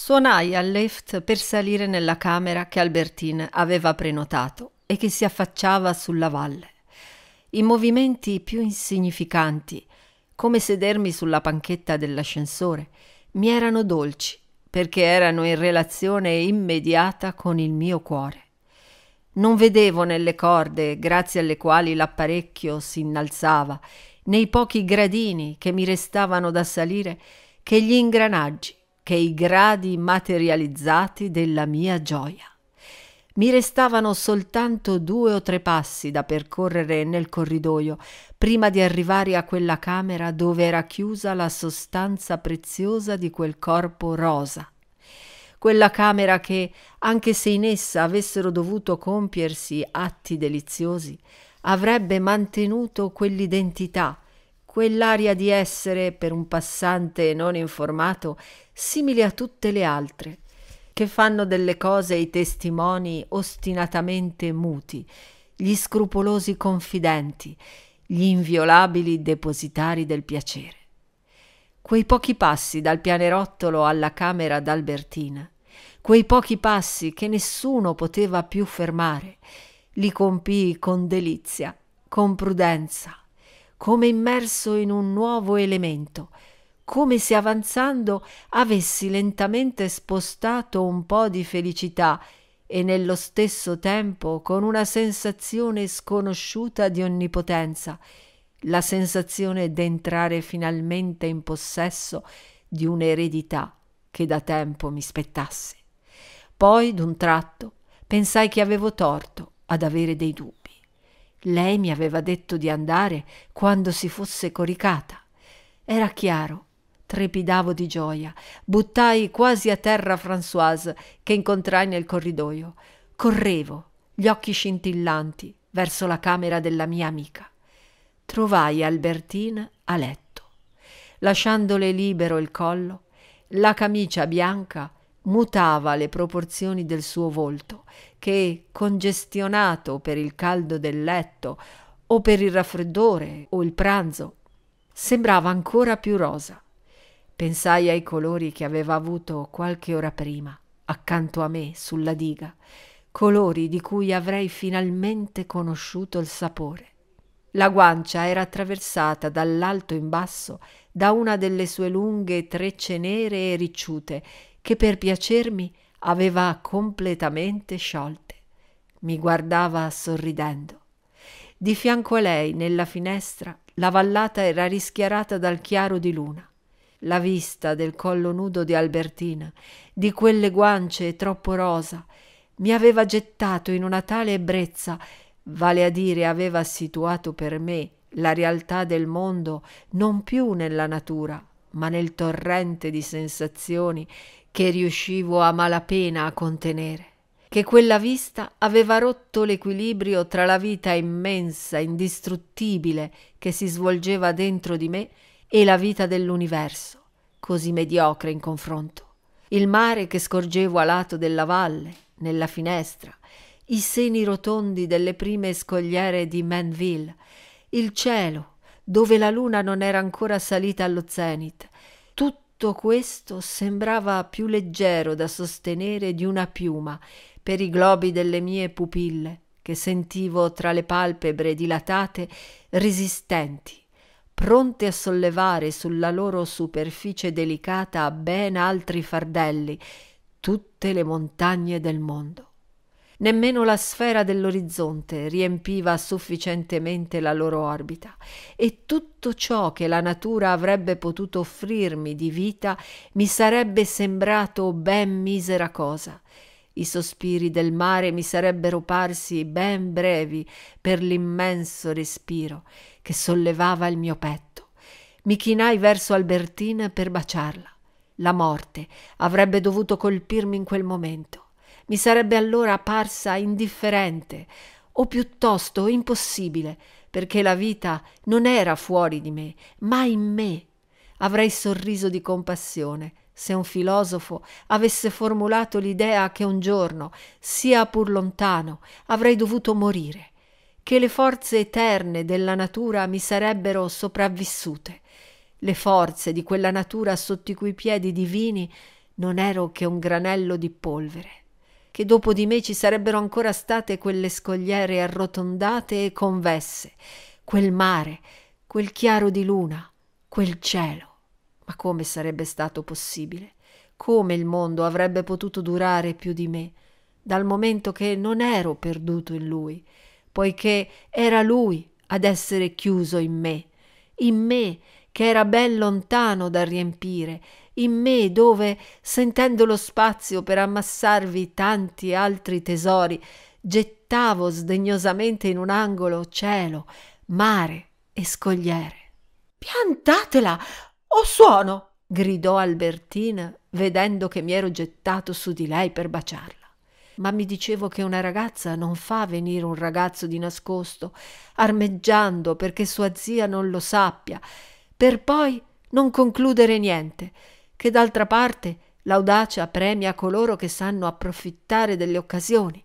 Suonai al lift per salire nella camera che Albertine aveva prenotato e che si affacciava sulla valle. I movimenti più insignificanti, come sedermi sulla panchetta dell'ascensore, mi erano dolci perché erano in relazione immediata con il mio cuore. Non vedevo nelle corde grazie alle quali l'apparecchio si innalzava, nei pochi gradini che mi restavano da salire, che gli ingranaggi che i gradi materializzati della mia gioia. Mi restavano soltanto due o tre passi da percorrere nel corridoio prima di arrivare a quella camera dove era chiusa la sostanza preziosa di quel corpo rosa. Quella camera che, anche se in essa avessero dovuto compiersi atti deliziosi, avrebbe mantenuto quell'identità, quell'aria di essere per un passante non informato simili a tutte le altre, che fanno delle cose i testimoni ostinatamente muti, gli scrupolosi confidenti, gli inviolabili depositari del piacere. Quei pochi passi dal pianerottolo alla camera d'Albertina, quei pochi passi che nessuno poteva più fermare, li compii con delizia, con prudenza, come immerso in un nuovo elemento – come se avanzando avessi lentamente spostato un po di felicità e nello stesso tempo con una sensazione sconosciuta di onnipotenza, la sensazione d'entrare finalmente in possesso di un'eredità che da tempo mi spettasse. Poi, d'un tratto, pensai che avevo torto ad avere dei dubbi. Lei mi aveva detto di andare quando si fosse coricata. Era chiaro trepidavo di gioia. Buttai quasi a terra Françoise, che incontrai nel corridoio. Correvo, gli occhi scintillanti, verso la camera della mia amica. Trovai Albertina a letto. Lasciandole libero il collo, la camicia bianca mutava le proporzioni del suo volto, che, congestionato per il caldo del letto o per il raffreddore o il pranzo, sembrava ancora più rosa. Pensai ai colori che aveva avuto qualche ora prima, accanto a me, sulla diga, colori di cui avrei finalmente conosciuto il sapore. La guancia era attraversata dall'alto in basso da una delle sue lunghe trecce nere e ricciute che per piacermi aveva completamente sciolte. Mi guardava sorridendo. Di fianco a lei, nella finestra, la vallata era rischiarata dal chiaro di luna. La vista del collo nudo di Albertina, di quelle guance troppo rosa, mi aveva gettato in una tale ebbrezza, vale a dire aveva situato per me la realtà del mondo non più nella natura, ma nel torrente di sensazioni che riuscivo a malapena a contenere, che quella vista aveva rotto l'equilibrio tra la vita immensa, indistruttibile, che si svolgeva dentro di me e la vita dell'universo, così mediocre in confronto. Il mare che scorgevo a lato della valle, nella finestra, i seni rotondi delle prime scogliere di Manville, il cielo, dove la luna non era ancora salita allo zenit. Tutto questo sembrava più leggero da sostenere di una piuma per i globi delle mie pupille, che sentivo tra le palpebre dilatate, resistenti pronte a sollevare sulla loro superficie delicata ben altri fardelli, tutte le montagne del mondo. Nemmeno la sfera dell'orizzonte riempiva sufficientemente la loro orbita e tutto ciò che la natura avrebbe potuto offrirmi di vita mi sarebbe sembrato ben misera cosa i sospiri del mare mi sarebbero parsi ben brevi per l'immenso respiro che sollevava il mio petto. Mi chinai verso Albertina per baciarla. La morte avrebbe dovuto colpirmi in quel momento. Mi sarebbe allora parsa indifferente o piuttosto impossibile, perché la vita non era fuori di me, ma in me. Avrei sorriso di compassione se un filosofo avesse formulato l'idea che un giorno, sia pur lontano, avrei dovuto morire, che le forze eterne della natura mi sarebbero sopravvissute. Le forze di quella natura sotto i cui piedi divini non ero che un granello di polvere, che dopo di me ci sarebbero ancora state quelle scogliere arrotondate e convesse, quel mare, quel chiaro di luna, quel cielo ma come sarebbe stato possibile? Come il mondo avrebbe potuto durare più di me, dal momento che non ero perduto in lui, poiché era lui ad essere chiuso in me, in me che era ben lontano da riempire, in me dove, sentendo lo spazio per ammassarvi tanti altri tesori, gettavo sdegnosamente in un angolo cielo, mare e scogliere. Piantatela! Oh suono! gridò Albertina, vedendo che mi ero gettato su di lei per baciarla. Ma mi dicevo che una ragazza non fa venire un ragazzo di nascosto, armeggiando perché sua zia non lo sappia, per poi non concludere niente, che d'altra parte l'audacia premia coloro che sanno approfittare delle occasioni.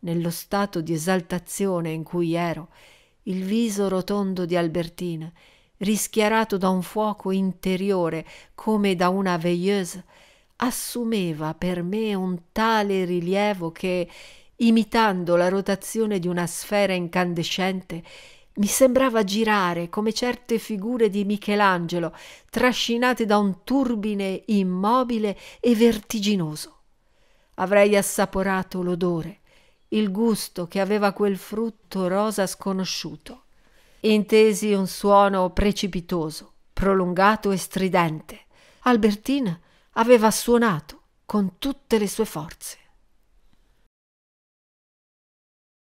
Nello stato di esaltazione in cui ero, il viso rotondo di Albertina rischiarato da un fuoco interiore come da una veilleuse, assumeva per me un tale rilievo che, imitando la rotazione di una sfera incandescente, mi sembrava girare come certe figure di Michelangelo, trascinate da un turbine immobile e vertiginoso. Avrei assaporato l'odore, il gusto che aveva quel frutto rosa sconosciuto intesi un suono precipitoso, prolungato e stridente. Albertina aveva suonato con tutte le sue forze.